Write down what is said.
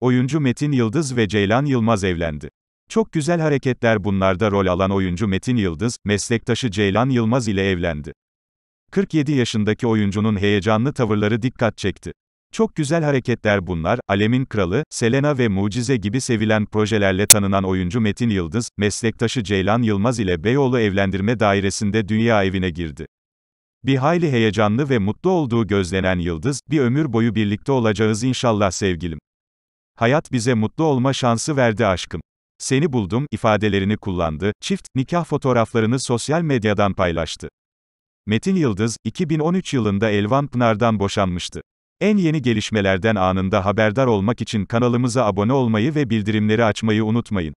Oyuncu Metin Yıldız ve Ceylan Yılmaz evlendi. Çok güzel hareketler bunlarda rol alan oyuncu Metin Yıldız, meslektaşı Ceylan Yılmaz ile evlendi. 47 yaşındaki oyuncunun heyecanlı tavırları dikkat çekti. Çok güzel hareketler bunlar, Alemin Kralı, Selena ve Mucize gibi sevilen projelerle tanınan oyuncu Metin Yıldız, meslektaşı Ceylan Yılmaz ile Beyoğlu Evlendirme Dairesi'nde dünya evine girdi. Bir hayli heyecanlı ve mutlu olduğu gözlenen Yıldız, bir ömür boyu birlikte olacağız inşallah sevgilim. Hayat bize mutlu olma şansı verdi aşkım. Seni buldum ifadelerini kullandı. Çift nikah fotoğraflarını sosyal medyadan paylaştı. Metin Yıldız 2013 yılında Elvan Pınar'dan boşanmıştı. En yeni gelişmelerden anında haberdar olmak için kanalımıza abone olmayı ve bildirimleri açmayı unutmayın.